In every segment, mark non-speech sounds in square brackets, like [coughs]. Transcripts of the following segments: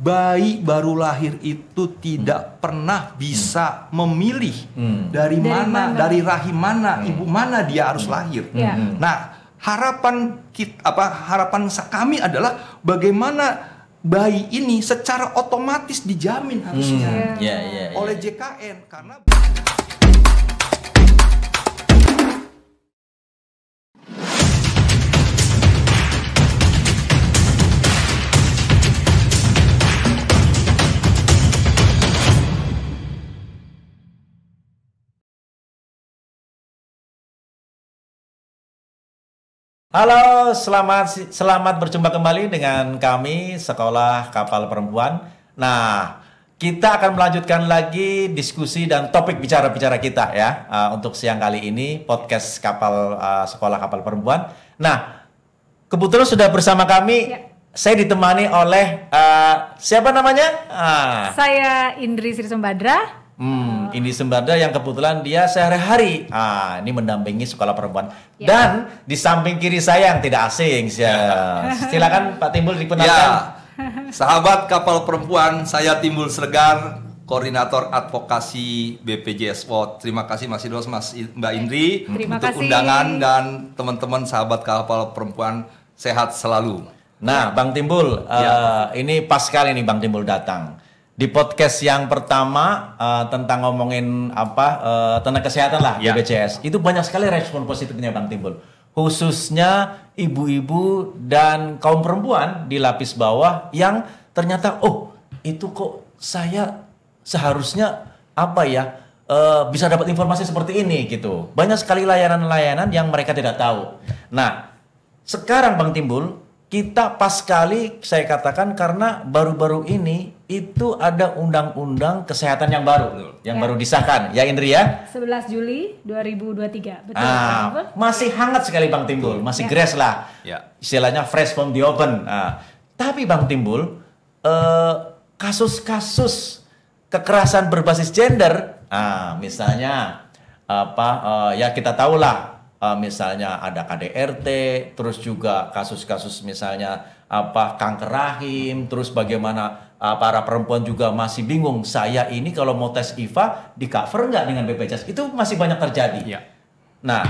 bayi baru lahir itu tidak hmm. pernah hmm. bisa hmm. memilih hmm. Dari, dari mana, mana dari rahim mana hmm. ibu mana dia harus hmm. lahir. Hmm. Ya. Nah, harapan kita apa harapan kami adalah bagaimana bayi ini secara otomatis dijamin harusnya hmm. yeah. Ya, ya. oleh JKN karena Halo, selamat selamat berjumpa kembali dengan kami Sekolah Kapal Perempuan. Nah, kita akan melanjutkan lagi diskusi dan topik bicara-bicara kita ya uh, untuk siang kali ini podcast kapal uh, Sekolah Kapal Perempuan. Nah, kebetulan sudah bersama kami ya saya ditemani oleh uh, siapa namanya? Uh. Saya Indri Sri Sembadra. Hmm, ini Sembada yang kebetulan dia sehari-hari ah ini mendampingi sekolah perempuan Yeah. dan di samping kiri saya yang tidak asing ya. [laughs] Silakan Pak Timbul diperkenalkan. Ya. Sahabat kapal perempuan, saya Timbul Sergar, koordinator advokasi BPJS World. Terima kasih Mas Idros, Mas Mbak Indri Terima untuk kasih. undangan dan teman-teman sahabat kapal perempuan sehat selalu. Nah, Bang Timbul, ya. uh, ini pas sekali nih Bang Timbul datang di podcast yang pertama uh, tentang ngomongin apa uh, tenaga kesehatan lah ya. BPJS itu banyak sekali respon positifnya Bang Timbul khususnya ibu-ibu dan kaum perempuan di lapis bawah yang ternyata oh itu kok saya seharusnya apa ya uh, bisa dapat informasi seperti ini gitu banyak sekali layanan-layanan yang mereka tidak tahu nah sekarang Bang Timbul kita pas sekali saya katakan karena baru-baru ini itu ada undang-undang kesehatan yang baru, yang ya. baru disahkan, ya Indri ya? 11 Juli 2023, betul. Ah, masih hangat sekali Bang Timbul, masih ya. grass lah, ya. istilahnya fresh from the oven. Nah, tapi Bang Timbul, eh, kasus-kasus kekerasan berbasis gender, ah, misalnya apa? Eh, ya kita tahulah, eh, misalnya ada KDRT, terus juga kasus-kasus misalnya apa kanker rahim, terus bagaimana Ah, para perempuan juga masih bingung saya ini kalau mau tes IVA di cover nggak dengan BPJS itu masih banyak terjadi ya. nah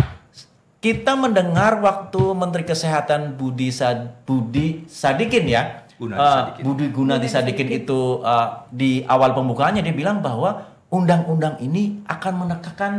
kita mendengar waktu Menteri Kesehatan Budi Sad Budi Sadikin ya Guna uh, ah, Sadikin. Budi Gunadi Sadikin itu uh, di awal pembukaannya dia bilang bahwa undang-undang ini akan menekankan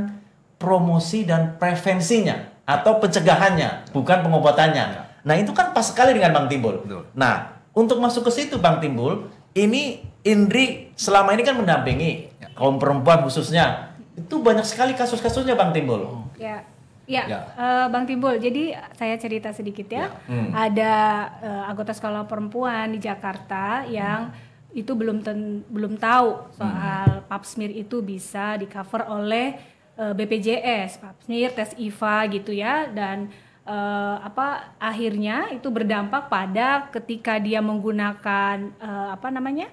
promosi dan prevensinya atau pencegahannya bukan pengobatannya. Iya. Nah itu kan pas sekali dengan Bang Timbul. Nah untuk masuk ke situ Bang Timbul ini Indri selama ini kan mendampingi ya. kaum perempuan khususnya. Itu banyak sekali kasus-kasusnya Bang Timbul. Oh. Ya. Ya, ya. Uh, Bang Timbul. Jadi saya cerita sedikit ya. ya. Hmm. Ada uh, anggota sekolah perempuan di Jakarta yang hmm. itu belum ten, belum tahu soal hmm. pap smear itu bisa di cover oleh uh, eh, BPJS, pap smear, tes IVA gitu ya dan uh, apa akhirnya itu berdampak pada ketika dia menggunakan uh, apa namanya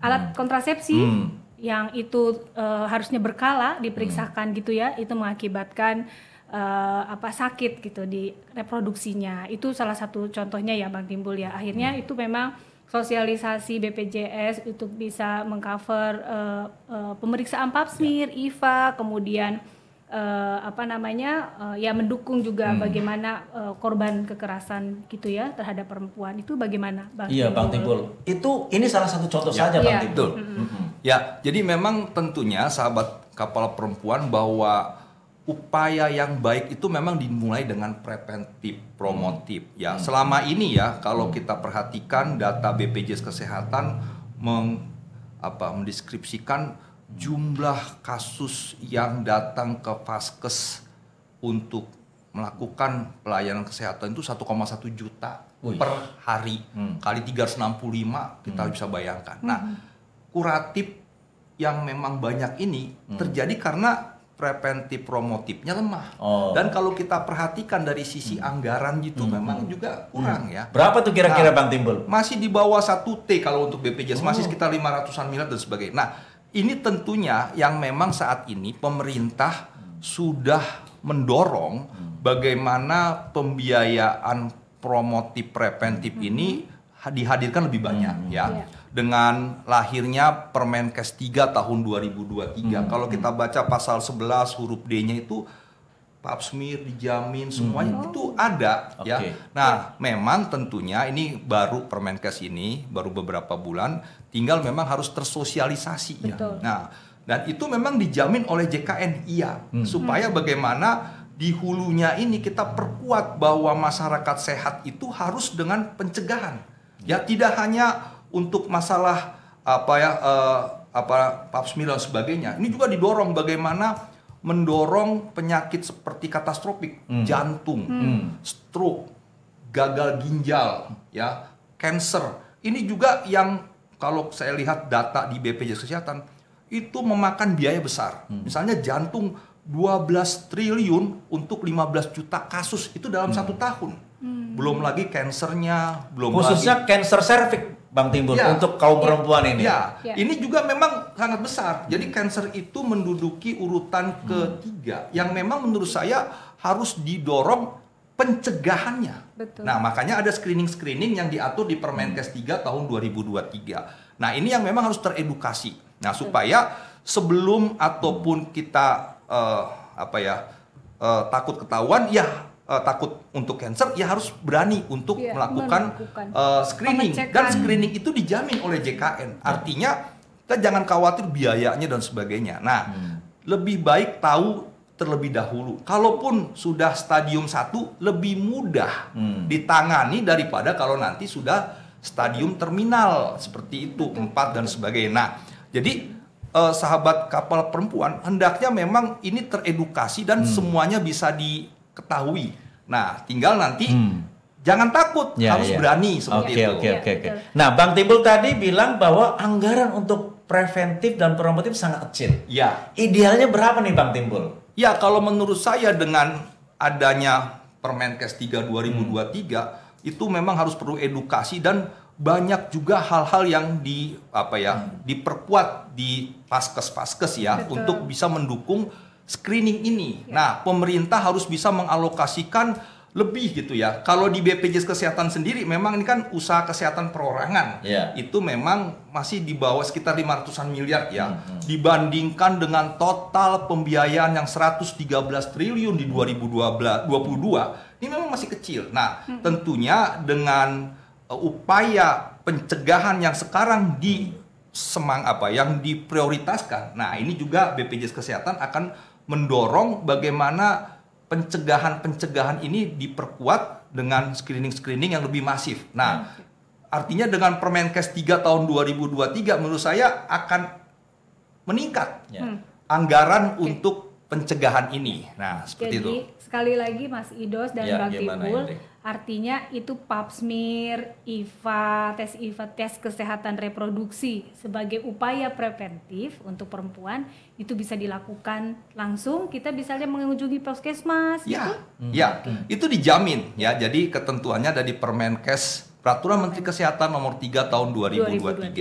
alat hmm. kontrasepsi hmm. yang itu uh, harusnya berkala diperiksakan hmm. gitu ya itu mengakibatkan uh, apa sakit gitu di reproduksinya itu salah satu contohnya ya bang timbul ya akhirnya hmm. itu memang sosialisasi BPJS untuk bisa mengcover uh, uh, pemeriksaan pap smear, ya. IVA, kemudian uh, apa namanya uh, ya mendukung juga hmm. bagaimana uh, korban kekerasan gitu ya terhadap perempuan itu bagaimana bang? Iya bang Timbul itu ini salah satu contoh ya. saja bang ya. Timbul. Mm -hmm. Ya jadi memang tentunya sahabat kapal perempuan bahwa upaya yang baik itu memang dimulai dengan preventif, promotif ya. Hmm. Selama ini ya kalau kita perhatikan data BPJS Kesehatan meng apa mendeskripsikan jumlah kasus yang datang ke Vaskes untuk melakukan pelayanan kesehatan itu 1,1 juta per hari hmm. kali 365 kita hmm. bisa bayangkan. Hmm. Nah, kuratif yang memang banyak ini hmm. terjadi karena preventif promotifnya lemah. Oh. Dan kalau kita perhatikan dari sisi hmm. anggaran gitu hmm. memang hmm. juga kurang hmm. ya. Berapa tuh kira-kira nah, Bang Timbul? Masih di bawah 1T kalau untuk BPJS, oh. masih sekitar 500-an miliar dan sebagainya. Nah, ini tentunya yang memang saat ini pemerintah sudah mendorong bagaimana pembiayaan promotif preventif mm-hmm. ini dihadirkan lebih banyak mm-hmm. ya. Iya. Dengan lahirnya Permenkes 3 tahun 2023. Hmm. Kalau kita baca pasal 11 huruf D-nya itu pap smear dijamin semuanya hmm. itu ada okay. ya. Nah, memang tentunya ini baru Permenkes ini baru beberapa bulan, tinggal memang harus tersosialisasi Betul. ya. Nah, dan itu memang dijamin oleh JKN iya hmm. supaya bagaimana di hulunya ini kita perkuat bahwa masyarakat sehat itu harus dengan pencegahan. Ya, tidak hanya untuk masalah apa ya uh, apa pap smear dan sebagainya. Ini juga didorong bagaimana mendorong penyakit seperti katastropik, hmm. jantung, hmm. stroke, gagal ginjal, ya, cancer. Ini juga yang kalau saya lihat data di BPJS Kesehatan itu memakan biaya besar. Hmm. Misalnya jantung 12 triliun untuk 15 juta kasus itu dalam hmm. satu tahun. Hmm. Belum lagi kansernya, belum khususnya lagi... kanker serviks Bang Timbul ya. untuk kaum perempuan ya. ini. Ya. ya, ini juga memang sangat besar. Jadi cancer itu menduduki urutan hmm. ketiga hmm. yang memang menurut saya harus didorong pencegahannya. Betul. Nah, makanya ada screening-screening yang diatur di Permenkes 3 hmm. tahun 2023. Nah, ini yang memang harus teredukasi. Nah, supaya sebelum ataupun kita uh, apa ya uh, takut ketahuan, ya uh, takut untuk cancer ya harus berani untuk ya, melakukan, melakukan. Uh, screening Pemecekan. dan screening itu dijamin oleh JKN iya. artinya kita jangan khawatir biayanya dan sebagainya nah hmm. lebih baik tahu terlebih dahulu kalaupun sudah stadium 1 lebih mudah hmm. ditangani daripada kalau nanti sudah stadium terminal seperti itu Betul. 4 dan sebagainya nah jadi eh, sahabat kapal perempuan hendaknya memang ini teredukasi dan hmm. semuanya bisa di ketahui. Nah, tinggal nanti hmm. jangan takut, ya, harus ya. berani seperti okay, itu. Oke, okay, oke, okay, oke. Okay. Iya, nah, Bang Timbul tadi bilang bahwa anggaran untuk preventif dan promotif sangat kecil. Ya. Idealnya berapa nih Bang Timbul? Ya, kalau menurut saya dengan adanya Permenkes 3 2023 hmm. itu memang harus perlu edukasi dan banyak juga hal-hal yang di apa ya, hmm. diperkuat di paskes-paskes ya Betul. untuk bisa mendukung screening ini. Ya. Nah, pemerintah harus bisa mengalokasikan lebih gitu ya. Kalau di BPJS Kesehatan sendiri memang ini kan usaha kesehatan perorangan. Ya. Itu memang masih di bawah sekitar 500-an miliar ya. Hmm, -hmm. Dibandingkan dengan total pembiayaan yang 113 triliun di 2022, dua, ini memang masih kecil. Nah, -hmm. tentunya dengan uh, upaya pencegahan yang sekarang di hmm. semang apa yang diprioritaskan. Nah, ini juga BPJS Kesehatan akan mendorong bagaimana pencegahan-pencegahan ini diperkuat dengan screening-screening yang lebih masif. Nah, hmm, artinya dengan Permenkes 3 tahun 2023 menurut saya akan meningkat ya. hmm. anggaran okay. untuk pencegahan ini. Nah, seperti Jadi, itu. Jadi sekali lagi Mas Idos dan ya, Bang Timbul artinya itu pap smear, IVA, tes IVA, tes kesehatan reproduksi sebagai upaya preventif untuk perempuan itu bisa dilakukan langsung kita bisa mengunjungi puskesmas ya, gitu. Hmm, ya, okay. itu dijamin ya. Jadi ketentuannya ada di Permenkes Peraturan Menteri Kesehatan nomor 3 tahun 2023.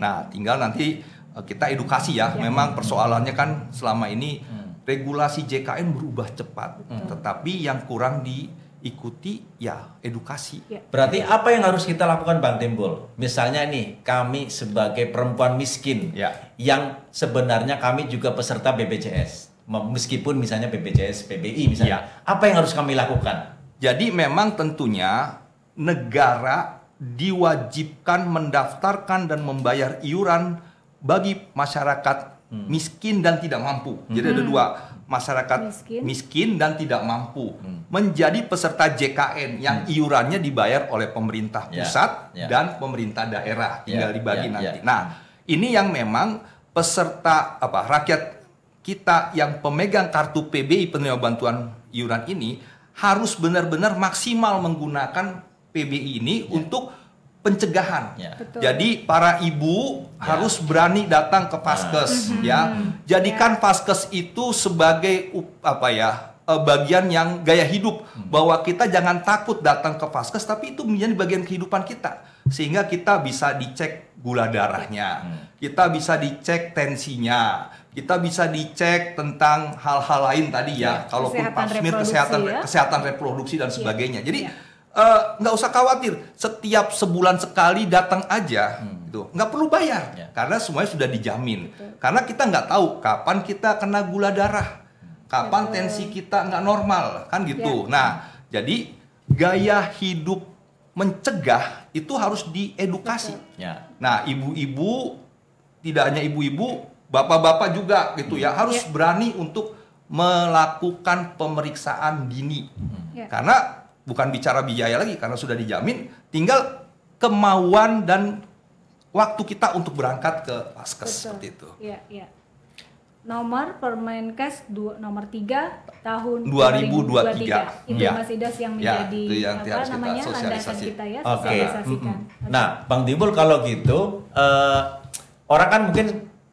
2023. Okay. Nah, tinggal nanti eh, kita edukasi ya. ya. Memang persoalannya kan selama ini hmm. regulasi JKN berubah cepat, hmm. tetapi yang kurang di ikuti ya edukasi. Ya. Berarti apa yang harus kita lakukan Bang Timbul? Misalnya nih kami sebagai perempuan miskin ya. yang sebenarnya kami juga peserta BPJS. Meskipun misalnya BPJS, PBI misalnya. Ya. Apa yang harus kami lakukan? Jadi memang tentunya negara diwajibkan mendaftarkan dan membayar iuran bagi masyarakat hmm. miskin dan tidak mampu. Hmm. Jadi ada hmm. dua masyarakat miskin, miskin dan tidak mampu hmm. menjadi peserta JKN yang hmm. iurannya dibayar oleh pemerintah ya. pusat yeah. dan pemerintah daerah ya. tinggal dibagi yeah. Ya. nanti. Yeah. Nah, ini yang memang peserta apa rakyat kita yang pemegang kartu PBI penerima bantuan iuran ini harus benar-benar maksimal menggunakan PBI ini yeah. untuk pencegahan. Ya. Jadi para ibu ya. harus berani datang ke paskes ah. ya. ya. Jadikan ya. itu sebagai apa ya? E, bagian yang gaya hidup hmm. bahwa kita jangan takut datang ke paskes tapi itu menjadi bagian kehidupan kita sehingga kita bisa dicek gula darahnya, hmm. kita bisa dicek tensinya, kita bisa dicek tentang hal-hal lain tadi ya, ya kalaupun pasmir kesehatan ya. kesehatan reproduksi dan iya. sebagainya. Ya. Jadi ya Eh, nggak uh, usah khawatir setiap sebulan sekali datang aja hmm. gitu nggak perlu bayar ya. karena semuanya sudah dijamin Betul. karena kita nggak tahu kapan kita kena gula darah kapan Betul. tensi kita nggak normal kan gitu ya. nah jadi gaya hidup mencegah itu harus diedukasi ya. nah ibu-ibu tidak hanya ibu-ibu bapak-bapak juga gitu hmm. ya harus ya. berani untuk melakukan pemeriksaan dini ya. karena bukan bicara biaya lagi karena sudah dijamin, tinggal kemauan dan waktu kita untuk berangkat ke paskes seperti itu. ya, ya. Nomor Permenkes dua, nomor 3 tahun 2023. 2023. Itu ya. Mas Idas yang iya, menjadi ya, itu yang apa namanya kita sosialisasi. kita ya, okay. sosialisasikan. Mm -hmm. Nah, Bang Timbul kalau gitu uh, orang kan mungkin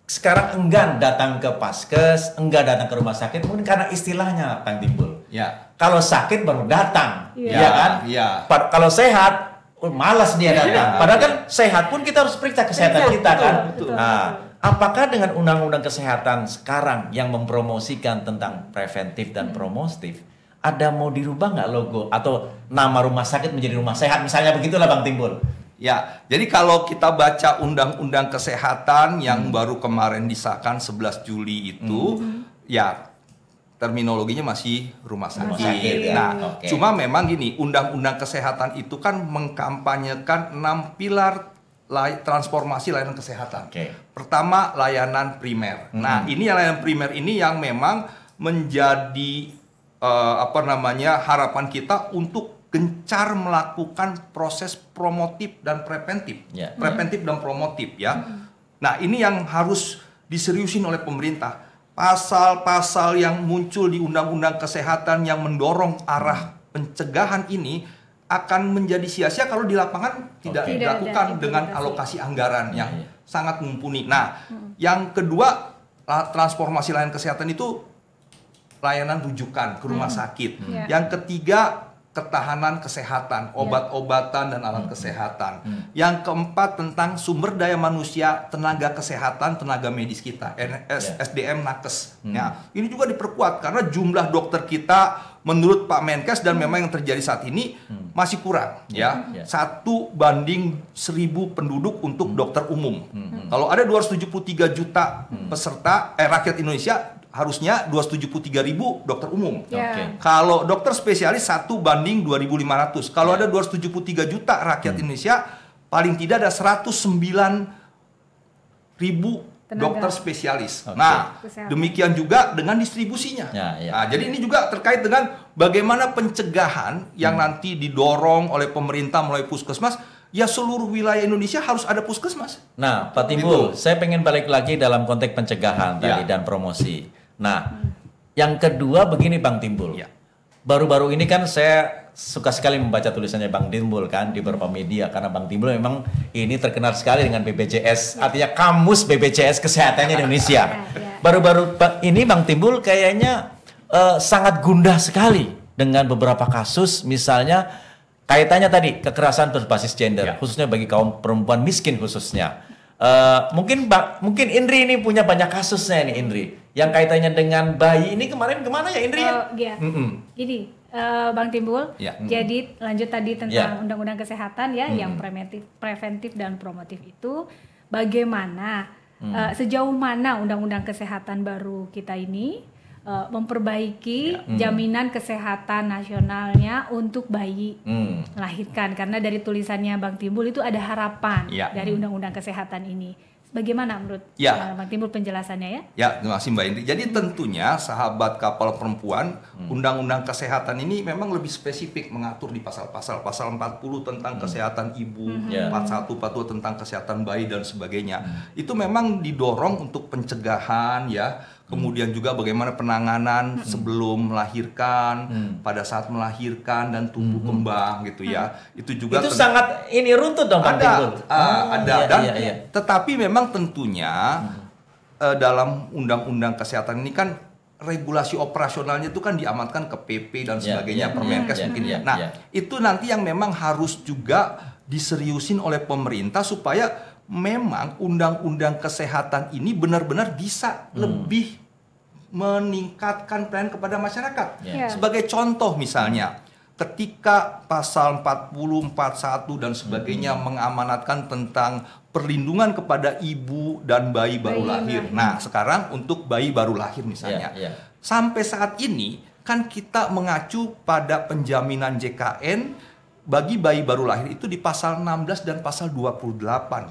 sekarang enggan datang ke paskes, enggan datang ke rumah sakit mungkin karena istilahnya Bang Timbul Ya. Kalau sakit baru datang, ya, ya kan? Ya. Pa kalau sehat oh, malas dia iya. datang. Iya. Padahal kan sehat pun kita harus periksa kesehatan ya, kita kan. betul. Nah, apakah dengan undang-undang kesehatan sekarang yang mempromosikan tentang preventif dan hmm. promotif ada mau dirubah nggak logo atau nama rumah sakit menjadi rumah sehat misalnya begitulah Bang Timbul? Ya, jadi kalau kita baca undang-undang kesehatan yang hmm. baru kemarin disahkan 11 Juli itu, hmm. ya terminologinya masih rumah sakit. Rumah sakit ya. Nah, okay. cuma memang gini, undang-undang kesehatan itu kan mengkampanyekan enam pilar lay transformasi layanan kesehatan. Okay. Pertama, layanan primer. Hmm. Nah, ini layanan primer ini yang memang menjadi uh, apa namanya harapan kita untuk gencar melakukan proses promotif dan preventif, yeah. preventif dan promotif ya. -hmm. Nah ini yang harus diseriusin oleh pemerintah pasal-pasal yang muncul di undang-undang kesehatan yang mendorong arah pencegahan ini akan menjadi sia-sia kalau di lapangan tidak, tidak dilakukan dengan alokasi anggaran yang hmm. sangat mumpuni. Nah, hmm. yang kedua transformasi layanan kesehatan itu layanan rujukan ke rumah hmm. sakit. Hmm. Yang ketiga ketahanan kesehatan, iya. obat-obatan dan alat hmm. kesehatan. Hmm. Yang keempat tentang sumber daya manusia, tenaga kesehatan, tenaga medis kita, NS, ya. SDM nakes. nah Ya, ini juga diperkuat karena jumlah dokter kita menurut Pak Menkes dan hmm. memang yang terjadi saat ini hmm. masih kurang hmm. ya. ya. Satu banding seribu penduduk untuk hmm. dokter umum. Hmm. hmm. Kalau ada 273 juta hmm. peserta eh rakyat Indonesia harusnya 273 ribu dokter umum. Yeah. Okay. Kalau dokter spesialis satu banding 2.500. Kalau yeah. ada 273 juta rakyat hmm. Indonesia, paling tidak ada 109 ribu Tenaga. dokter spesialis. Okay. Nah, Kesehatan. demikian juga dengan distribusinya. Ya, ya. Nah, jadi ini juga terkait dengan bagaimana pencegahan yang hmm. nanti didorong oleh pemerintah melalui puskesmas. Ya seluruh wilayah Indonesia harus ada puskesmas. Nah, Pak gitu. Timbul, gitu. saya pengen balik lagi dalam konteks pencegahan ya. tadi dan promosi. Nah, hmm. yang kedua begini Bang Timbul. Ya baru-baru ini kan saya suka sekali membaca tulisannya Bang Timbul kan di beberapa media karena Bang Timbul memang ini terkenal sekali dengan BPJS ya. artinya kamus BPJS kesehatannya di Indonesia. Iya, iya. Baru-baru ya, ya. ini Bang Timbul kayaknya uh, sangat gundah sekali dengan beberapa kasus misalnya kaitannya tadi kekerasan berbasis gender iya. khususnya bagi kaum perempuan miskin khususnya. Uh, mungkin mungkin Indri ini punya banyak kasusnya nih Indri yang kaitannya dengan bayi ini kemarin kemana ya Indri? Oh, iya. Mm -mm. Jadi uh, eh, Bang Timbul. Ya. Mm -mm. Jadi lanjut tadi tentang ya. undang-undang ya. kesehatan ya, mm -mm. yang preventif, preventif dan promotif itu bagaimana mm. uh, sejauh mana undang-undang kesehatan baru kita ini uh, memperbaiki ya. mm. jaminan kesehatan nasionalnya untuk bayi mm. lahirkan karena dari tulisannya Bang Timbul itu ada harapan ya. dari mm. undang-undang kesehatan ini Bagaimana menurut ya. Bang Timbul penjelasannya ya? Ya, terima kasih Mbak Indri. Jadi hmm. tentunya sahabat kapal perempuan, hmm. Undang-Undang Kesehatan ini memang lebih spesifik mengatur di pasal-pasal. Pasal 40 tentang hmm. kesehatan ibu, hmm. 41, ya. 42 tentang kesehatan bayi dan sebagainya. Hmm. Itu memang didorong untuk pencegahan ya, kemudian juga bagaimana penanganan hmm. sebelum melahirkan, hmm. pada saat melahirkan dan tumbuh hmm. kembang gitu ya. Hmm. Itu juga Itu sangat ini runtut dong Ada uh, oh, ada iya, dan iya, iya. tetapi memang tentunya hmm. uh, dalam undang-undang kesehatan ini kan regulasi operasionalnya itu kan diamankan ke PP dan iya, sebagainya, yeah, Permenkes yeah, mungkin. Yeah, ya. nah, yeah. itu nanti yang memang harus juga diseriusin oleh pemerintah supaya memang undang-undang kesehatan ini benar-benar bisa hmm. lebih meningkatkan pelayanan kepada masyarakat. Yeah. Yeah. Sebagai contoh misalnya, ketika pasal 40, 41 dan sebagainya hmm. mengamanatkan tentang perlindungan kepada ibu dan bayi baru bayi lahir. lahir. Nah, sekarang untuk bayi baru lahir misalnya. Yeah, yeah. Sampai saat ini kan kita mengacu pada penjaminan JKN bagi bayi baru lahir itu di pasal 16 dan pasal 28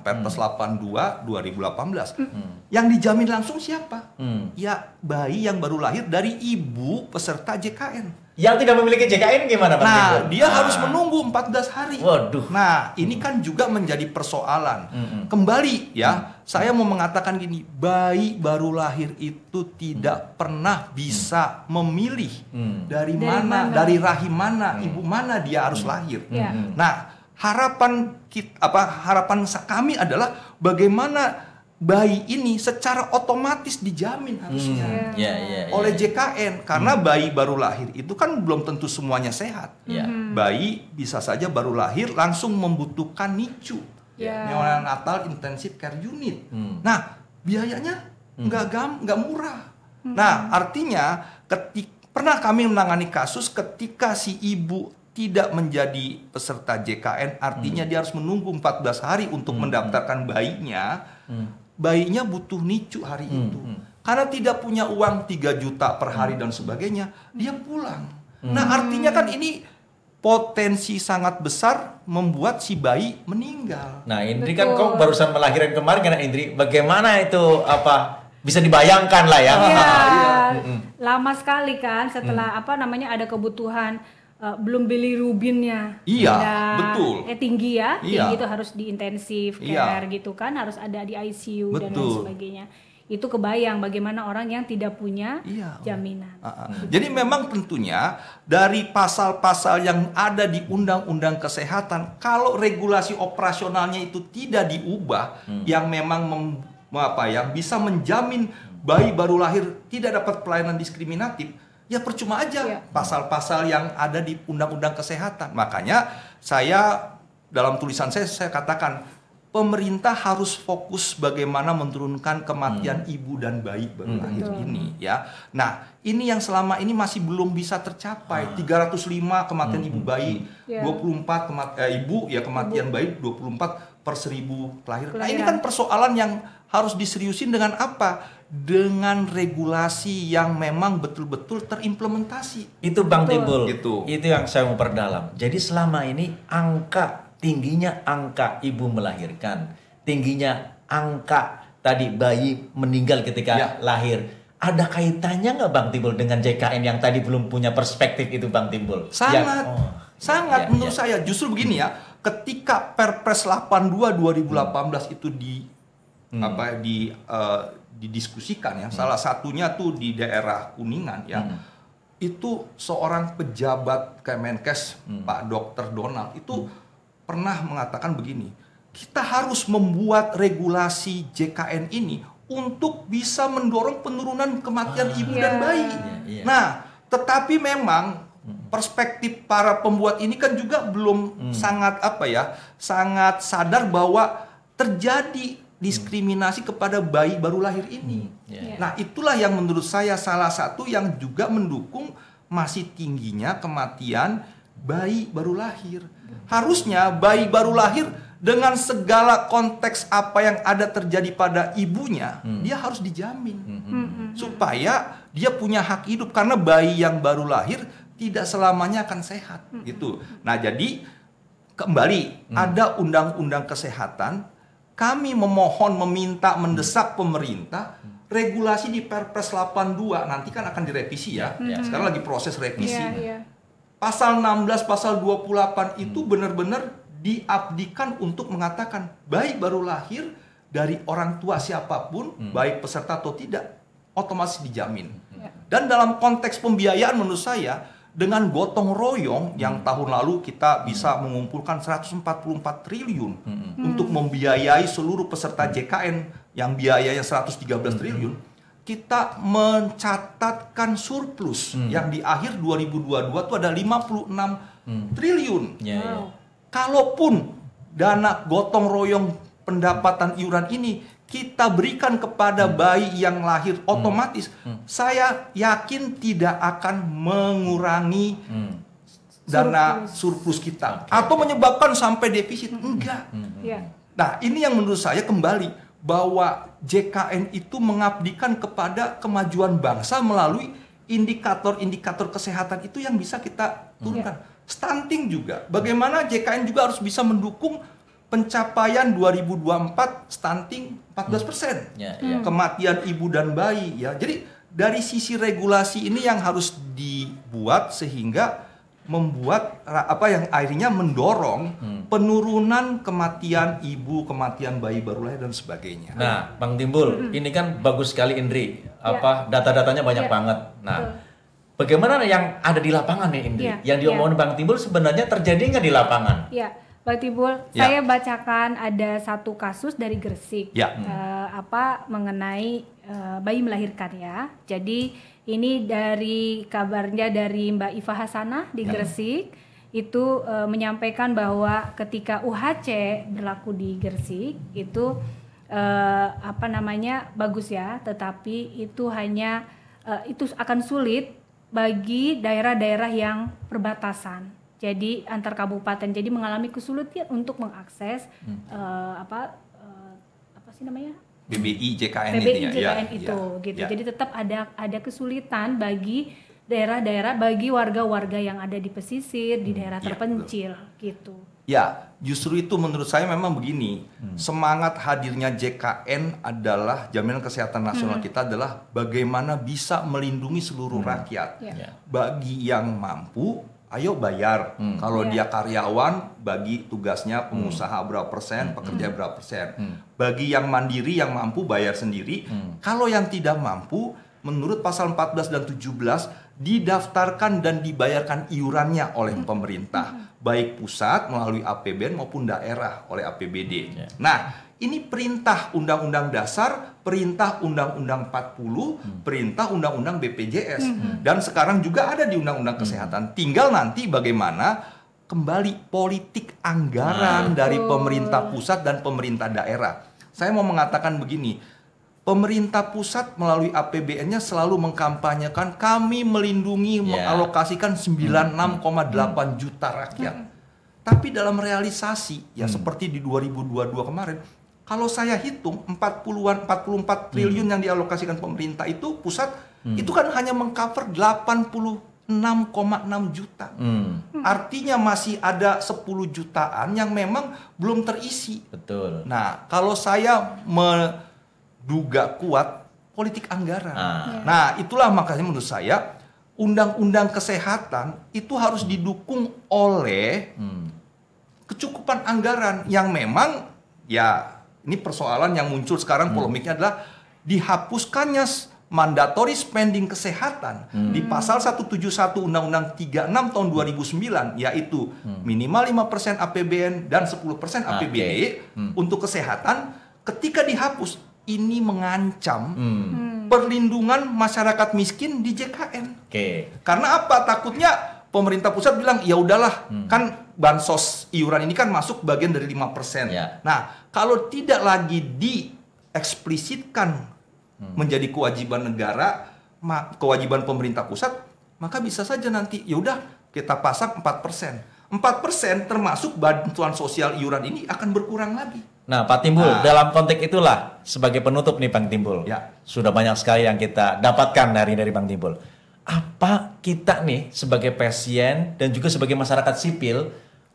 Perpres hmm. 82 2018. Hmm. Yang dijamin langsung siapa? Hmm. Ya bayi yang baru lahir dari ibu peserta JKN. Yang tidak memiliki JKN gimana Pak? Nah, dia ah. harus menunggu 14 hari. Waduh. Nah, ini kan juga menjadi persoalan. Mm -hmm. Kembali ya, mm -hmm. saya mau mengatakan gini, bayi baru lahir itu tidak mm -hmm. pernah mm. bisa mm -hmm. memilih mm -hmm. dari, dari mana, mana, dari rahim mana, mm -hmm. ibu mana dia harus mm -hmm. lahir. Mm -hmm. Nah, harapan kita apa harapan kami adalah bagaimana bayi ini secara otomatis dijamin hmm. harusnya hmm. Iya. yeah, yeah, yeah. oleh JKN karena hmm. bayi baru lahir itu kan belum tentu semuanya sehat. Yeah. Hmm. Bayi bisa saja baru lahir langsung membutuhkan NICU yeah. neonatal intensive care unit. Hmm. Nah biayanya hmm. nggak hmm. gam nggak murah. Hmm. Nah artinya ketik pernah kami menangani kasus ketika si ibu tidak menjadi peserta JKN artinya hmm. dia harus menunggu 14 hari untuk hmm. mendaftarkan bayinya. Hmm bayinya butuh nicu hari hmm, itu. Hmm. Karena tidak punya uang 3 juta per hari hmm. dan sebagainya, dia pulang. Hmm. Nah, artinya kan ini potensi sangat besar membuat si bayi meninggal. Nah, Indri kan kok barusan melahirkan kemarin kan Indri, bagaimana itu apa bisa dibayangkan lah ya. Iya. [laughs] Hmm. Lama sekali kan setelah hmm. apa namanya ada kebutuhan Eh, belum beli rubinnya iya betul eh tinggi ya iya. tinggi itu harus di intensif iya. care iya. gitu kan harus ada di ICU betul. dan lain sebagainya itu kebayang bagaimana orang yang tidak punya iya, jaminan. Uh, uh. Jadi memang tentunya dari pasal-pasal yang ada di undang-undang kesehatan, kalau regulasi operasionalnya itu tidak diubah, hmm. yang memang mem, apa yang bisa menjamin bayi baru lahir tidak dapat pelayanan diskriminatif, ya percuma aja pasal iya. pasal-pasal yang ada di undang-undang kesehatan. Makanya saya dalam tulisan saya saya katakan pemerintah harus fokus bagaimana menurunkan kematian hmm. ibu dan bayi baru hmm. ini ya. Nah, ini yang selama ini masih belum bisa tercapai. Hmm. Ah. 305 kematian hmm. ibu bayi, yeah. 24 kematian eh, ibu ya kematian ibu. bayi 24 per seribu kelahiran. Nah ini kan persoalan yang harus diseriusin dengan apa? Dengan regulasi yang memang betul-betul terimplementasi. Itu Bang Timbul. Itu. Itu yang saya mau perdalam. Jadi selama ini angka tingginya angka ibu melahirkan, tingginya angka tadi bayi meninggal ketika ya. lahir ada kaitannya nggak Bang Timbul dengan JKN yang tadi belum punya perspektif itu Bang Timbul? Sangat, ya. oh, sangat ya, menurut ya. saya. Justru begini ya, ketika Perpres 82 2018 hmm. itu di hmm. apa di uh, didiskusikan ya. Hmm. Salah satunya tuh di daerah Kuningan ya. Hmm. Itu seorang pejabat Kemenkes hmm. Pak Dokter Donald itu hmm. pernah mengatakan begini, kita harus membuat regulasi JKN ini untuk bisa mendorong penurunan kematian ah, ibu iya. dan bayi. Iya, iya. Nah, tetapi memang perspektif para pembuat ini kan juga belum hmm. sangat apa ya, sangat sadar bahwa terjadi diskriminasi hmm. kepada bayi baru lahir ini. Hmm. Yeah. Iya. Nah, itulah yang menurut saya salah satu yang juga mendukung masih tingginya kematian bayi baru lahir. Harusnya bayi baru lahir dengan segala konteks apa yang ada terjadi pada ibunya, hmm. dia harus dijamin hmm. hmm, hmm. hmm supaya dia punya hak hidup karena bayi yang baru lahir tidak selamanya akan sehat hmm. gitu. Nah, jadi kembali hmm. ada undang-undang kesehatan, kami memohon, meminta, mendesak mm. pemerintah regulasi di Perpres 82 nanti kan akan direvisi ya. Hmm. Sekarang lagi proses revisi. Yeah, yeah. Pasal 16, pasal 28 itu mm. benar-benar diabdikan untuk mengatakan baik baru lahir dari orang tua siapapun, hmm. baik peserta atau tidak, otomatis dijamin. Dan dalam konteks pembiayaan menurut saya dengan gotong royong yang tahun lalu kita bisa hmm. mengumpulkan 144 triliun hmm. untuk membiayai seluruh peserta JKN yang biayanya 113 hmm. triliun kita mencatatkan surplus hmm. yang di akhir 2022 itu ada 56 hmm. triliun. Yeah, ya. wow. Kalaupun dana gotong royong pendapatan iuran ini kita berikan kepada hmm. bayi yang lahir hmm. otomatis hmm. Hmm. saya yakin tidak akan mengurangi hmm. dana surplus, surplus kita okay. atau menyebabkan sampai defisit hmm. enggak. Hmm. hmm yeah. Hmm. Nah, ini yang menurut saya kembali bahwa JKN itu mengabdikan kepada kemajuan bangsa melalui indikator-indikator kesehatan itu yang bisa kita turunkan. Hmm. Stunting juga. Bagaimana JKN juga harus bisa mendukung pencapaian 2024 stunting 14 persen. Ya, hmm. ya. Kematian ibu dan bayi ya. Jadi dari sisi regulasi ini yang harus dibuat sehingga membuat apa yang akhirnya mendorong hmm. penurunan kematian ibu, kematian bayi baru lahir dan sebagainya. Nah, Bang Timbul, hmm. ini kan bagus sekali Indri. Apa ya. data-datanya banyak ya. banget. Nah, Betul. bagaimana yang ada di lapangan nih Indri? Ya. Yang diomongin ya. Bang Timbul sebenarnya terjadi nggak di lapangan? Ya Pak Tibul, ya. saya bacakan ada satu kasus dari Gresik ya. uh, apa mengenai uh, bayi melahirkan ya. Jadi ini dari kabarnya dari Mbak Iva Hasanah di ya. Gresik itu uh, menyampaikan bahwa ketika UHC berlaku di Gresik itu uh, apa namanya bagus ya, tetapi itu hanya uh, itu akan sulit bagi daerah-daerah yang perbatasan jadi antar kabupaten jadi mengalami kesulitan untuk mengakses hmm. uh, apa uh, apa sih namanya BBI JKN, BBI, JKN ya, iya, itu ya, gitu ya. jadi tetap ada ada kesulitan bagi daerah-daerah bagi warga-warga yang ada di pesisir di hmm, daerah iya, terpencil ya, gitu ya justru itu menurut saya memang begini hmm. semangat hadirnya JKN adalah jaminan kesehatan nasional hmm. kita adalah bagaimana bisa melindungi seluruh hmm. rakyat ya. ya. bagi yang mampu ayo bayar. Hmm. Kalau yeah. dia karyawan, bagi tugasnya pengusaha hmm. berapa persen, hmm. pekerja hmm. berapa persen. Hmm. Bagi yang mandiri, yang mampu bayar sendiri. Hmm. Kalau yang tidak mampu, menurut pasal 14 dan 17 didaftarkan dan dibayarkan iurannya oleh hmm. pemerintah, hmm. baik pusat melalui APBN maupun daerah oleh APBD. Yeah. Nah, ini perintah Undang-Undang Dasar, perintah Undang-Undang 40, hmm. perintah Undang-Undang BPJS, hmm. hmm. dan sekarang juga ada di Undang-Undang hmm. Kesehatan. Tinggal nanti bagaimana kembali politik anggaran nah. dari pemerintah pusat dan pemerintah daerah. Saya mau mengatakan begini, pemerintah pusat melalui APBN-nya selalu mengkampanyekan kami melindungi yeah. mengalokasikan 96,8 hmm. juta rakyat. Hmm. Tapi dalam realisasi ya hmm. seperti di 2022 kemarin kalau saya hitung 40-an 44 hmm. triliun yang dialokasikan pemerintah itu pusat hmm. itu kan hanya mengcover 86,6 juta. Hmm. hmm. Artinya masih ada 10 jutaan yang memang belum terisi. Betul. Nah, kalau saya menduga kuat politik anggaran. Ah. Nah, itulah makanya menurut saya undang-undang kesehatan itu harus didukung oleh hmm. kecukupan anggaran yang memang ya ini persoalan yang muncul sekarang hmm. polemiknya adalah dihapuskannya mandatory spending kesehatan hmm. di pasal 171 Undang-Undang 36 tahun 2009 yaitu hmm. minimal 5% APBN dan 10% APBD okay. hmm. untuk kesehatan ketika dihapus ini mengancam hmm. hmm. perlindungan masyarakat miskin di JKN. Okay. Karena apa? Takutnya pemerintah pusat bilang ya udahlah hmm. kan bansos iuran ini kan masuk bagian dari 5%. Yeah. Nah, kalau tidak lagi dieksplisitkan hmm. menjadi kewajiban negara, kewajiban pemerintah pusat, maka bisa saja nanti ya udah kita pasang 4%. 4% termasuk bantuan sosial iuran ini akan berkurang lagi. Nah, Pak Timbul, nah, dalam konteks itulah sebagai penutup nih Bang Timbul. Ya. Sudah banyak sekali yang kita dapatkan dari dari Bang Timbul apa kita nih sebagai pasien dan juga sebagai masyarakat sipil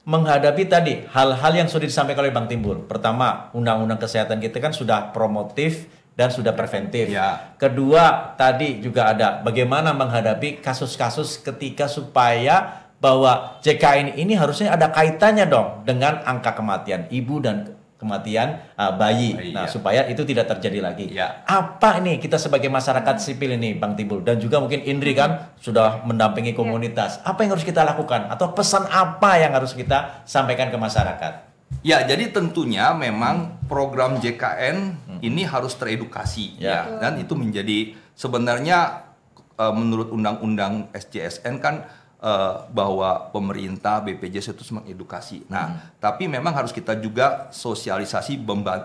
menghadapi tadi hal-hal yang sudah disampaikan oleh Bang Timbul. Pertama, undang-undang kesehatan kita kan sudah promotif dan sudah preventif. Ya. Kedua, tadi juga ada bagaimana menghadapi kasus-kasus ketika supaya bahwa JKN ini harusnya ada kaitannya dong dengan angka kematian ibu dan kematian uh, bayi. iya. Nah, ya. supaya itu tidak terjadi lagi. Ya. Apa ini kita sebagai masyarakat sipil ini, Bang Timbul dan juga mungkin Indri kan sudah mendampingi ya. komunitas. Ya. Apa yang harus kita lakukan atau pesan apa yang harus kita sampaikan ke masyarakat? Ya, jadi tentunya memang hmm. program JKN hmm. ini harus teredukasi ya. ya. Dan itu menjadi sebenarnya e, menurut undang-undang SJSN kan uh, bahwa pemerintah BPJS itu mengedukasi. Nah, hmm. tapi memang harus kita juga sosialisasi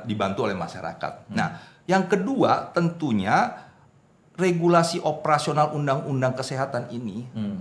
dibantu oleh masyarakat. Hmm. Nah, yang kedua tentunya regulasi operasional undang-undang kesehatan ini hmm.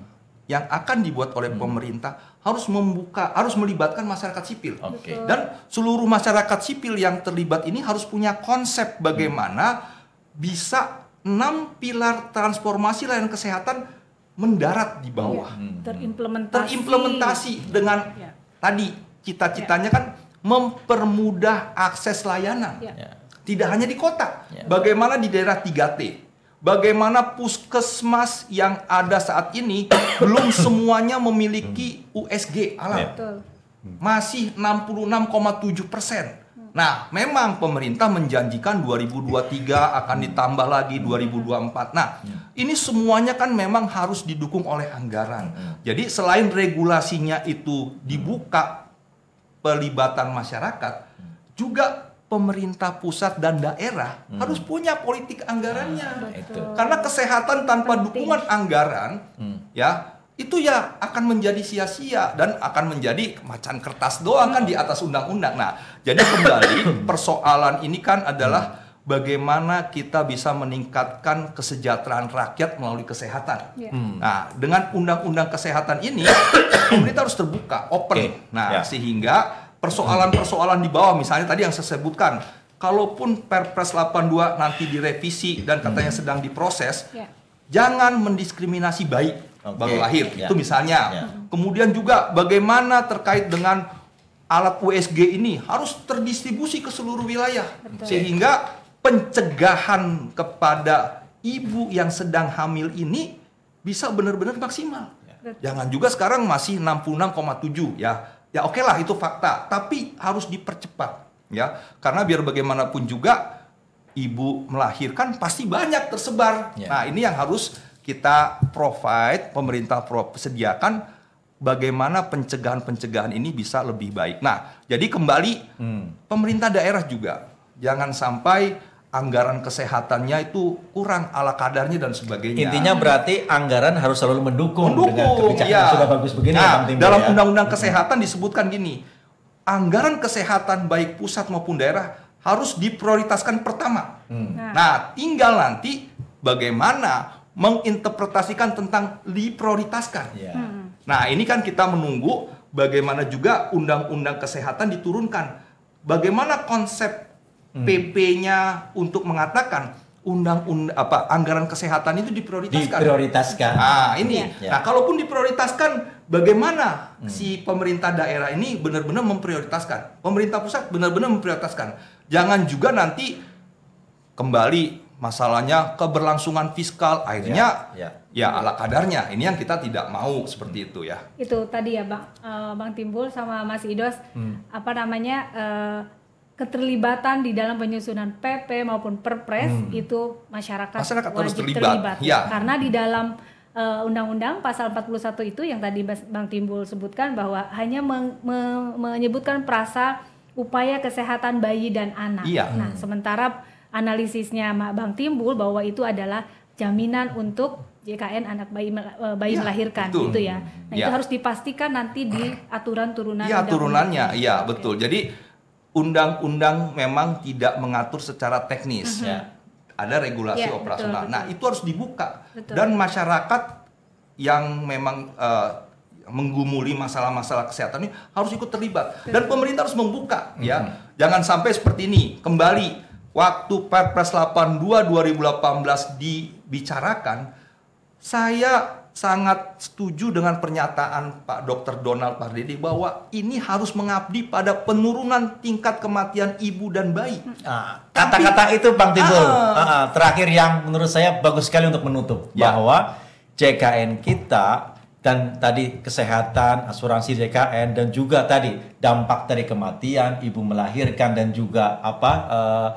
yang akan dibuat oleh hmm. pemerintah harus membuka, harus melibatkan masyarakat sipil. Okay. Dan seluruh masyarakat sipil yang terlibat ini harus punya konsep bagaimana hmm. bisa enam pilar transformasi layanan kesehatan mendarat di bawah. Ya, terimplementasi. Terimplementasi dengan ya. tadi cita-citanya ya. kan mempermudah akses layanan. Ya. Tidak hanya di kota. Ya. Bagaimana di daerah 3T? Bagaimana puskesmas yang ada saat ini [coughs] belum semuanya memiliki USG alat. Ya. Masih 66,7 persen Nah, memang pemerintah menjanjikan 2023 akan ditambah lagi 2024. Nah, ya. ini semuanya kan memang harus didukung oleh anggaran. Ya. Jadi selain regulasinya itu dibuka pelibatan masyarakat, ya. juga pemerintah pusat dan daerah hmm. harus punya politik anggarannya. Nah, Karena kesehatan tanpa Penting. dukungan anggaran, hmm. ya itu ya akan menjadi sia-sia dan akan menjadi macan kertas doang kan di atas undang-undang. Nah, jadi kembali [coughs] persoalan ini kan adalah bagaimana kita bisa meningkatkan kesejahteraan rakyat melalui kesehatan. Yeah. Hmm. Nah, dengan undang-undang kesehatan ini [coughs] pemerintah harus terbuka, open. Okay. Nah, yeah. sehingga persoalan-persoalan di bawah misalnya tadi yang saya sebutkan, kalaupun Perpres 82 nanti direvisi dan katanya hmm. sedang diproses, yeah. jangan mendiskriminasi baik okay. baru lahir. Yeah. Itu misalnya. Yeah. Kemudian juga bagaimana terkait dengan alat USG ini harus terdistribusi ke seluruh wilayah Betul. sehingga pencegahan kepada ibu yang sedang hamil ini bisa benar-benar maksimal. Betul. Jangan juga sekarang masih 66,7 ya. Ya oke okay lah itu fakta, tapi harus dipercepat ya. Karena biar bagaimanapun juga ibu melahirkan pasti banyak tersebar. Ya. Nah, ini yang harus kita provide, pemerintah pro sediakan bagaimana pencegahan-pencegahan ini bisa lebih baik. Nah, jadi kembali hmm. pemerintah daerah juga jangan sampai anggaran kesehatannya itu kurang ala kadarnya dan sebagainya. Intinya berarti anggaran harus selalu mendukung, mendukung dengan kebijakan ya. yang sudah bagus begini. Nah, ya, dalam ya. undang-undang hmm. kesehatan disebutkan gini, anggaran kesehatan baik pusat maupun daerah harus diprioritaskan pertama. Hmm. Nah, nah tinggal nanti bagaimana menginterpretasikan tentang diprioritaskan. Yeah. Hmm. Nah, ini kan kita menunggu bagaimana juga undang-undang kesehatan diturunkan. Bagaimana konsep hmm. PP-nya untuk mengatakan undang undang apa anggaran kesehatan itu diprioritaskan. Diprioritaskan. Nah, ini. Yeah. Iya. Nah, kalaupun diprioritaskan bagaimana hmm. si pemerintah daerah ini benar-benar memprioritaskan. Pemerintah pusat benar-benar memprioritaskan. Jangan juga nanti kembali masalahnya keberlangsungan fiskal akhirnya ya, ya. ya ala kadarnya ini yang kita tidak mau seperti itu ya itu tadi ya bang uh, bang timbul sama mas idos hmm. apa namanya uh, keterlibatan di dalam penyusunan pp maupun perpres hmm. itu masyarakat, masyarakat wajib terlibat, terlibat. Ya. karena di dalam eh, undang-undang uh, undang -undang pasal 41 itu yang tadi bang timbul sebutkan bahwa hanya meng, me, menyebutkan perasa upaya kesehatan bayi dan anak iya. nah hmm. sementara analisisnya Mak Bang Timbul bahwa itu adalah jaminan untuk JKN anak bayi e, bayi ya, melahirkan betul. gitu ya. Nah, ya. itu harus dipastikan nanti di aturan turunan Iya turunannya. Iya, betul. Jadi undang-undang memang tidak mengatur secara teknis mm-hmm. ya. Ada regulasi ya, operasional. Betul, betul. Nah, itu harus dibuka betul. dan masyarakat yang memang uh, menggumuli masalah-masalah kesehatan ini harus ikut terlibat dan pemerintah harus membuka mm -hmm. ya. Mm-hmm. Jangan sampai seperti ini kembali waktu Perpres 82 2018 dibicarakan, saya sangat setuju dengan pernyataan Pak Dr. Donald Pardede bahwa ini harus mengabdi pada penurunan tingkat kematian ibu dan bayi. kata hmm. ah, kata-kata itu Bang Timbul, uh, terakhir yang menurut saya bagus sekali untuk menutup ya. bahwa JKN kita dan tadi kesehatan, asuransi JKN dan juga tadi dampak dari kematian, ibu melahirkan dan juga apa uh,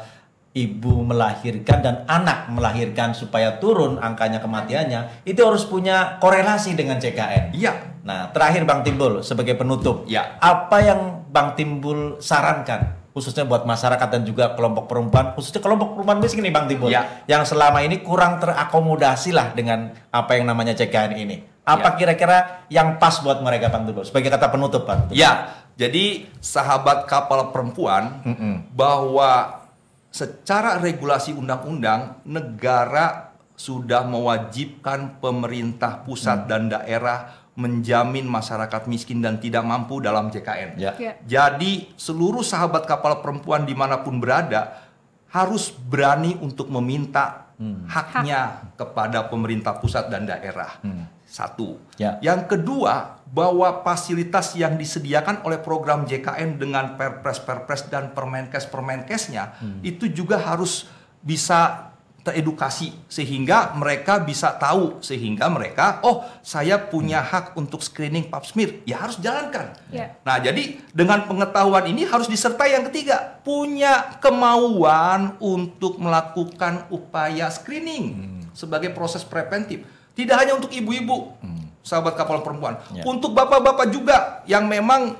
ibu melahirkan dan anak melahirkan supaya turun angkanya kematiannya itu harus punya korelasi dengan CKN. Iya. Nah, terakhir Bang Timbul sebagai penutup, ya. apa yang Bang Timbul sarankan khususnya buat masyarakat dan juga kelompok perempuan, khususnya kelompok perempuan miskin nih Bang Timbul, ya. yang selama ini kurang terakomodasi lah dengan apa yang namanya CKN ini. Apa iya. kira-kira ya. yang pas buat mereka Bang Timbul? Sebagai kata penutup Bang. Iya. Jadi sahabat kapal perempuan mm -mm. bahwa secara regulasi undang-undang negara sudah mewajibkan pemerintah pusat hmm. dan daerah menjamin masyarakat miskin dan tidak mampu dalam JKN. Ya. Ya. Jadi seluruh sahabat kapal perempuan dimanapun berada harus berani untuk meminta hmm. haknya Hak. kepada pemerintah pusat dan daerah. Hmm. Satu. Ya. Yang kedua, bahwa fasilitas yang disediakan oleh program JKN dengan perpres-perpres dan permenkes-permenkesnya hmm. itu juga harus bisa teredukasi sehingga mereka bisa tahu sehingga mereka oh saya punya hmm. hak untuk screening pap smear ya harus jalankan. Yeah. Nah, jadi dengan pengetahuan ini harus disertai yang ketiga, punya kemauan untuk melakukan upaya screening hmm. sebagai proses preventif tidak hanya untuk ibu-ibu, hmm. sahabat kapal perempuan. Ya. Untuk bapak-bapak juga yang memang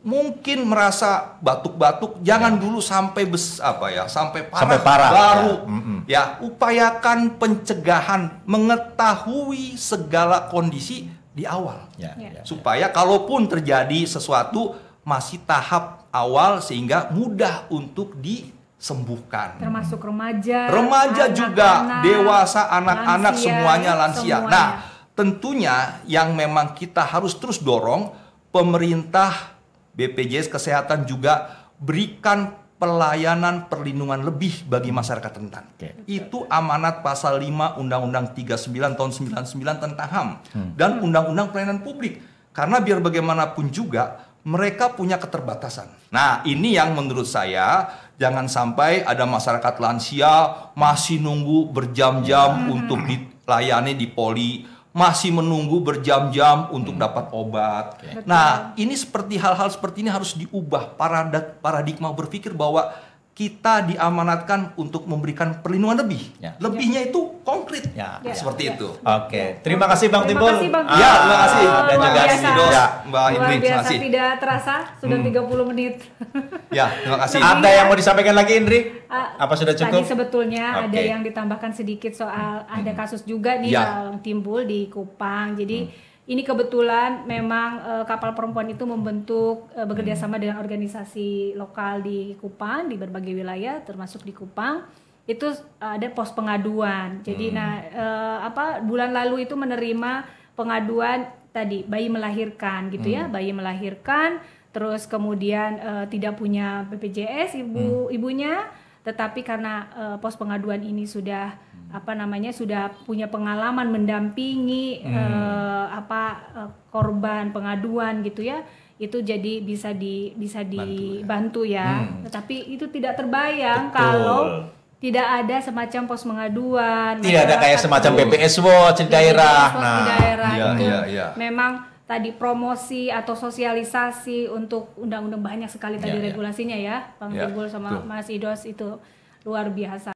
mungkin merasa batuk-batuk, jangan ya. dulu sampai bes apa ya, sampai parah, sampai parah baru ya. Mm -mm. ya upayakan pencegahan, mengetahui segala kondisi di awal, ya ya. ya, ya. supaya kalaupun terjadi sesuatu masih tahap awal sehingga mudah untuk di sembuhkan. Termasuk remaja, remaja anak juga, dewasa, anak-anak semuanya lansia. Nah, semuanya. Nah, tentunya yang memang kita harus terus dorong pemerintah BPJS kesehatan juga berikan pelayanan perlindungan lebih bagi masyarakat rentan. Okay. Itu amanat pasal 5 Undang-Undang 39 tahun 99 tentang HAM hmm. dan Undang-Undang Pelayanan Publik. Karena biar bagaimanapun juga mereka punya keterbatasan. Nah, ini yang menurut saya jangan sampai ada masyarakat lansia masih nunggu berjam-jam hmm. untuk dilayani di poli, masih menunggu berjam-jam untuk hmm. dapat obat. Okay. Nah, ini seperti hal-hal seperti ini harus diubah paradigma berpikir bahwa kita diamanatkan untuk memberikan perlindungan lebih. Ya. Lebihnya ya. itu konkret. Ya. Ya. Seperti ya. itu. Oke, okay. Ya. terima kasih Bang ya, Timbul. Terima kasih Bang Timbul. Ya, terima kasih. Ah, Dan juga Sidos, ya. Mbak Ibu. Terima kasih. tidak terasa sudah hmm. 30 menit. [laughs] ya, terima kasih. Ada yang mau disampaikan lagi Indri? Apa sudah cukup? Tadi sebetulnya okay. ada yang ditambahkan sedikit soal hmm. ada kasus juga nih ya. timbul di Kupang. Jadi hmm ini kebetulan memang e, kapal perempuan itu membentuk e, eh, bekerja sama hmm. dengan organisasi lokal di Kupang di berbagai wilayah termasuk di Kupang itu eh, ada pos pengaduan. Jadi hmm. nah e, apa bulan lalu itu menerima pengaduan tadi bayi melahirkan gitu ya. hmm. ya, bayi melahirkan terus kemudian e, tidak punya BPJS ibu hmm. ibunya tetapi karena e, pos pengaduan ini sudah apa namanya sudah punya pengalaman mendampingi hmm. Eh, apa eh, korban pengaduan gitu ya itu jadi bisa di bisa ya. dibantu ya, ya. Hmm. tetapi itu tidak terbayang Betul. kalau tidak ada semacam pos pengaduan tidak ada kayak semacam BPS Watch di iya, daerah nah di daerah iya, iya, iya. memang tadi promosi atau sosialisasi untuk undang-undang banyak sekali tadi iya, iya. regulasinya ya, ya Bang iya. Tunggul sama Tuh. Mas Idos itu luar biasa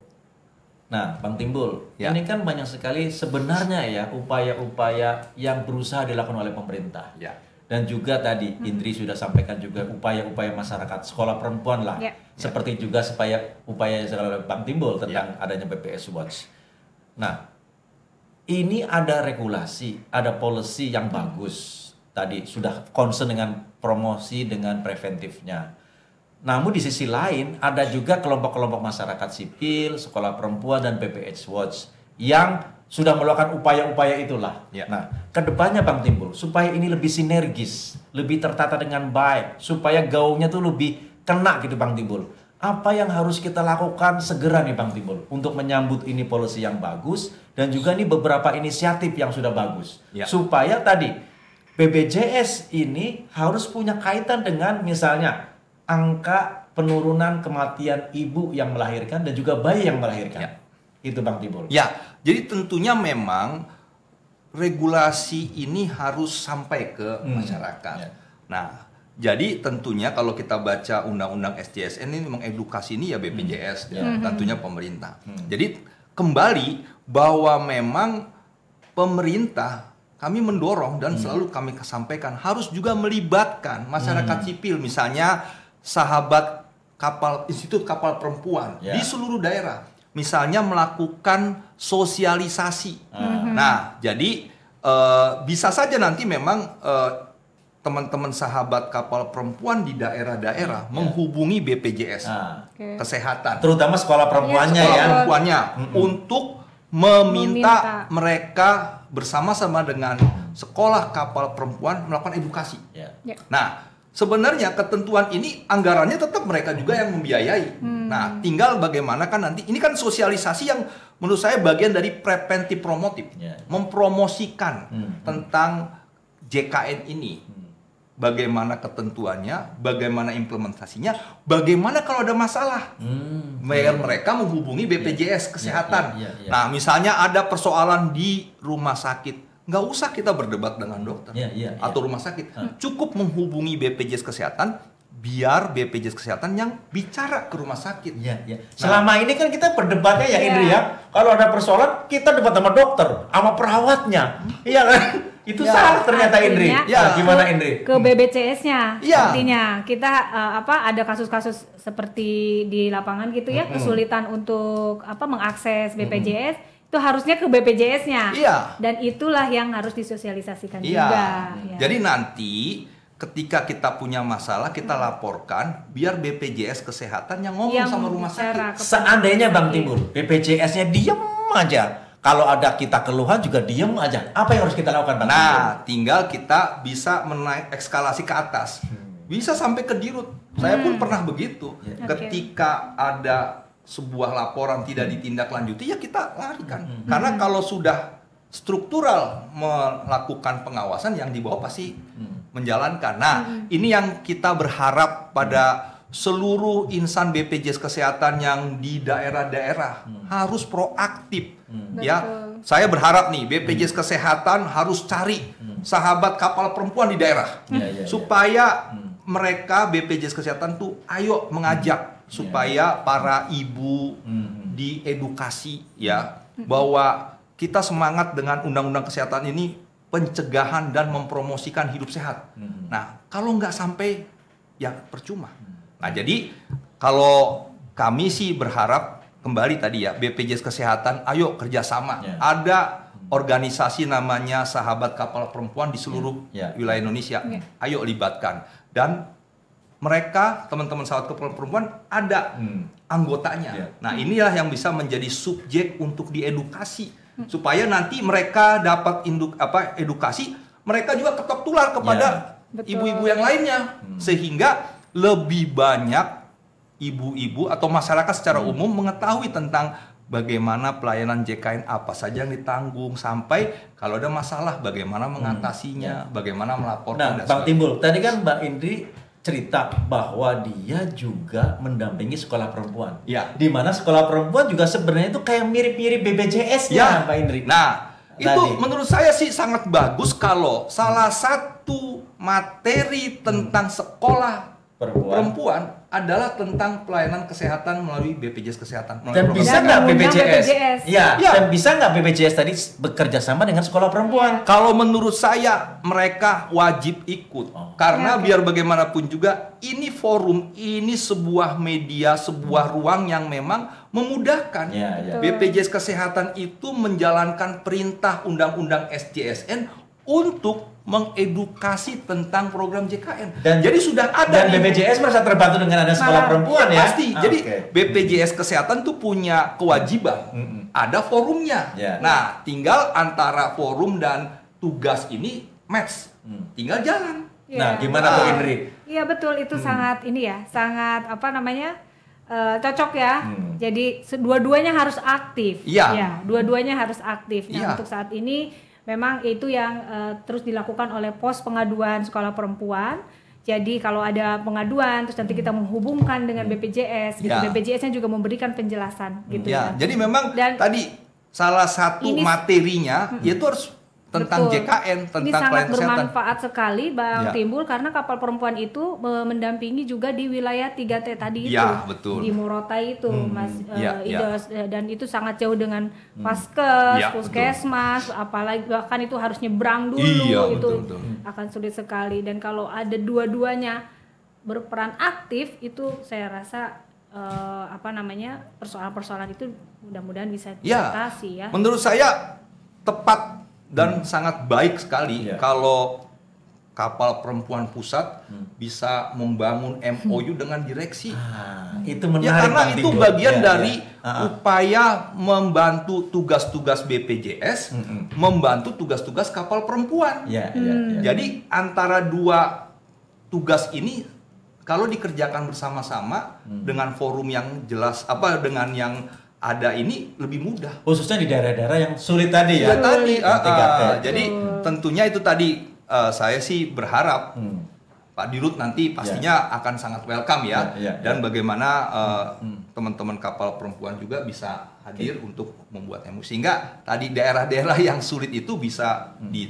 Nah, Bang Timbul, ya. ini kan banyak sekali sebenarnya ya upaya-upaya yang berusaha dilakukan oleh pemerintah. Ya. Dan juga tadi hmm. Indri sudah sampaikan juga upaya-upaya masyarakat, sekolah perempuan lah. Ya. Seperti juga supaya upaya yang dilakukan oleh Bang Timbul tentang ya. adanya BPS Watch. Nah, ini ada regulasi, ada policy yang bagus. Tadi sudah concern dengan promosi dengan preventifnya namun di sisi lain ada juga kelompok-kelompok masyarakat sipil, sekolah perempuan dan PPH Watch yang sudah melakukan upaya-upaya itulah. Ya. Nah, kedepannya Bang Timbul supaya ini lebih sinergis, lebih tertata dengan baik, supaya gaungnya tuh lebih kena gitu Bang Timbul. Apa yang harus kita lakukan segera nih Bang Timbul untuk menyambut ini polisi yang bagus dan juga nih beberapa inisiatif yang sudah bagus ya. supaya tadi BBJS ini harus punya kaitan dengan misalnya angka penurunan kematian ibu yang melahirkan dan juga bayi yang melahirkan. Ya. Itu Bang Timbul. Ya, jadi tentunya memang regulasi ini harus sampai ke hmm. masyarakat. Ya. Nah, jadi tentunya kalau kita baca undang-undang STSN ini mengedukasi ini ya BPJS hmm. ya, ya. Hmm. tentunya pemerintah. Hmm. Jadi kembali bahwa memang pemerintah kami mendorong dan hmm. selalu kami sampaikan harus juga melibatkan masyarakat hmm. sipil misalnya sahabat kapal Institut Kapal Perempuan yeah. di seluruh daerah. Misalnya melakukan sosialisasi. Mm Nah, jadi uh, bisa saja nanti memang uh, teman-teman sahabat kapal perempuan di daerah-daerah yeah. menghubungi BPJS nah. kesehatan terutama sekolah perempuannya iya, ya, sekolah ya. perempuannya mm -hmm. untuk meminta, meminta mereka bersama-sama dengan sekolah kapal perempuan melakukan edukasi. Yeah. Yeah. Nah, sebenarnya ketentuan ini anggarannya tetap mereka juga yang membiayai. Hmm. Nah, tinggal bagaimana kan nanti ini kan sosialisasi yang menurut saya bagian dari preventif promotif, yeah. mempromosikan hmm. hmm. tentang JKN ini. Hmm. Bagaimana ketentuannya, bagaimana implementasinya, bagaimana kalau ada masalah, hmm, hmm. mereka menghubungi BPJS yeah, kesehatan. Yeah, yeah, yeah. Ya. Nah, misalnya ada persoalan di rumah sakit nggak usah kita berdebat dengan dokter yeah, yeah, yeah. atau rumah sakit. hmm. Cukup menghubungi BPJS Kesehatan, biar BPJS Kesehatan yang bicara ke rumah sakit. yeah, yeah. Nah, Selama ini kan kita berdebatnya ya iya. Indri ya. Kalau ada persoalan kita debat sama dokter, sama perawatnya. Hmm? Iya kan? Itu ya. salah ternyata Indri. Ya, gimana Indri? Ke BBCS-nya. Ya. Artinya kita uh, apa ada kasus-kasus seperti di lapangan gitu ya, hmm. kesulitan hmm. untuk apa mengakses BPJS. Hmm itu harusnya ke BPJS-nya. Iya. Dan itulah yang harus disosialisasikan iya. juga. Iya. Jadi nanti ketika kita punya masalah kita hmm. laporkan biar BPJS kesehatan yang ngomong yang sama rumah sakit. Seandainya Bang iya. Timur BPJS-nya diam aja. Kalau ada kita keluhan juga diem aja. Apa yang harus kita lakukan, Bang? Nah, tinggal kita bisa menaik eskalasi ke atas. Hmm. Bisa sampai ke dirut. Saya pun hmm. pernah begitu. Yeah. Iya. Ketika okay. ada sebuah laporan tidak hmm. ditindaklanjuti ya kita larikan hmm. karena hmm. kalau sudah struktural melakukan pengawasan yang di bawah pasti hmm. menjalankan. Nah, ini yang kita berharap pada seluruh insan BPJS kesehatan yang di daerah-daerah harus proaktif ya. Saya berharap nih BPJS kesehatan harus cari sahabat kapal perempuan di daerah iya, iya, iya. supaya mereka BPJS Kesehatan tuh ayo mengajak hmm. Iya. supaya yeah. para ibu hmm. diedukasi ya hmm. bahwa kita semangat dengan undang-undang kesehatan ini pencegahan dan mempromosikan hidup sehat. Hmm. Nah kalau nggak sampai ya percuma. Hmm. Nah jadi kalau kami sih berharap kembali tadi ya BPJS Kesehatan ayo kerjasama. Yeah. Ada organisasi namanya Sahabat Kapal Perempuan di seluruh yeah. Yeah. wilayah Indonesia. Yeah. Ayo libatkan dan mereka teman-teman sahabat kepala perempuan ada hmm. anggotanya. Yeah. Nah hmm. inilah yang bisa menjadi subjek untuk diedukasi hmm. supaya nanti mereka dapat induk apa edukasi mereka juga ketok tular kepada ibu ya. ibu-ibu yang lainnya hmm. sehingga lebih banyak ibu-ibu atau masyarakat secara hmm. umum mengetahui tentang bagaimana pelayanan JKN apa saja yang ditanggung sampai kalau ada masalah bagaimana hmm. mengatasinya, hmm. bagaimana melaporkan. Nah, Bang Timbul, tadi kan Mbak Indri cerita bahwa dia juga mendampingi sekolah perempuan. Ya. Di mana sekolah perempuan juga sebenarnya itu kayak mirip-mirip BBJS ya, Mbak Indri. Nah, itu menurut saya sih sangat bagus kalau salah satu materi tentang sekolah perempuan, perempuan adalah tentang pelayanan kesehatan melalui BPJS Kesehatan. Melalui Dan bisa nggak BPJS? Iya. Ya. Dan bisa nggak BPJS tadi bekerja sama dengan sekolah perempuan? Iya. Kalau menurut saya mereka wajib ikut oh. karena ya, okay. biar bagaimanapun juga ini forum ini sebuah media sebuah ruang yang memang memudahkan. Ya, ya. BPJS Kesehatan itu menjalankan perintah Undang-Undang SJSN untuk mengedukasi tentang program JKN. Dan jadi sudah ada dan BPJS merasa terbantu dengan ada sekolah nah, perempuan ya. Pasti. Ah, jadi okay. BPJS kesehatan tuh punya kewajiban. Mm -hmm. Ada forumnya. Yeah, ya. nah, tinggal antara forum dan tugas ini match. Mm. Tinggal jalan. Yeah. Nah, ya. gimana Bu Indri? Iya, betul itu mm. sangat ini ya, sangat apa namanya? Uh, cocok ya, Mm. jadi dua-duanya harus aktif. Iya. yeah. dua-duanya harus aktif. Nah, yeah. untuk saat ini memang itu yang uh, terus dilakukan oleh pos pengaduan sekolah perempuan jadi kalau ada pengaduan terus nanti kita menghubungkan dengan hmm. BPJS gitu. Ya. BPJS-nya juga memberikan penjelasan gitu ya. ya. Jadi memang Dan, tadi salah satu ini, materinya -hmm. yaitu harus tentang Betul. JKN, tentang Ini sangat bermanfaat sekali Bang ya. Timbul karena kapal perempuan itu e, mendampingi juga di wilayah 3T tadi itu. Ya, betul. Di Morotai itu, hmm. Mas e, ya, uh, ya. E, dan itu sangat jauh dengan Paskes, hmm. ya, Puskesmas, betul. apalagi bahkan itu harus nyebrang dulu iya, itu betul, betul. akan sulit sekali dan kalau ada dua-duanya berperan aktif itu saya rasa uh, apa namanya persoalan-persoalan itu mudah-mudahan bisa ya, diatasi ya. ya. Menurut saya tepat dan hmm. sangat baik sekali yeah. kalau kapal perempuan pusat hmm. bisa membangun MOU hmm. dengan direksi. Ah, hmm. itu menarik. Ya, karena itu tinggal. bagian ya, dari ya. Uh upaya membantu tugas-tugas BPJS, hmm, hmm. membantu tugas-tugas kapal perempuan. Ya, hmm. ya, ya. Jadi antara dua tugas ini kalau dikerjakan bersama-sama hmm. dengan forum yang jelas apa dengan yang ada ini lebih mudah. Khususnya di daerah-daerah yang sulit tadi ya. Sulit ya tadi. Uh, uh, jadi hmm. tentunya itu tadi uh, saya sih berharap hmm. Pak Dirut nanti ya. pastinya yeah. akan sangat welcome ya. Yeah, yeah, ya. Dan bagaimana eh, hmm. Hmm. teman-teman uh, hmm. kapal perempuan juga bisa hadir okay. untuk membuat emosi. sehingga tadi daerah-daerah yang sulit itu bisa hmm. di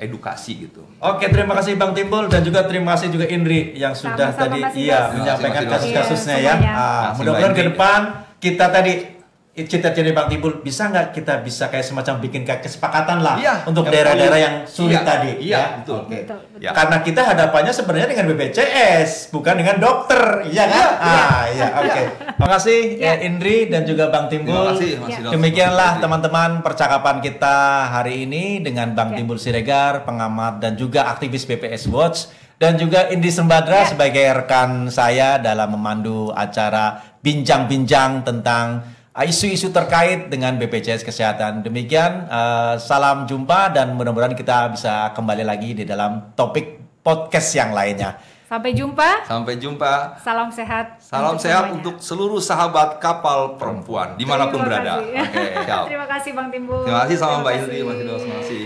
edukasi gitu. Oke, terima kasih Bang Timbul dan juga terima kasih juga Indri yang sudah Sama -sama tadi iya menyampaikan kasus-kasusnya iya, ya. Ah, nah, mudah-mudahan ke depan kita tadi cita-cita Bang Timbul bisa nggak kita bisa kayak semacam bikin kayak kesepakatan lah ya, untuk daerah-daerah yang sulit ya, tadi iya, ya betul, okay. betul, betul. Ya. karena kita hadapannya sebenarnya dengan BPJS bukan dengan dokter iya kan iya, iya. ah ya, oke okay. terima kasih ya. Indri dan juga Bang Timbul iya. terima kasih, terima kasih, demikianlah teman-teman percakapan kita hari ini dengan Bang ya. Timbul Siregar pengamat dan juga aktivis BPS Watch dan juga Indi Sembadra ya. sebagai rekan saya dalam memandu acara bincang-bincang tentang uh, isu-isu terkait dengan BPJS Kesehatan. Demikian uh, salam jumpa dan mudah-mudahan kita bisa kembali lagi di dalam topik podcast yang lainnya. Sampai jumpa. Sampai jumpa. Salam sehat. Salam untuk sehat semuanya. untuk seluruh sahabat kapal perempuan dimanapun Terima berada. Kasih. Okay, [laughs] Terima kasih Bang Timbul. Terima kasih sama Terima Mbak Indri, Terima kasih.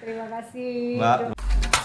Terima kasih. Mbak.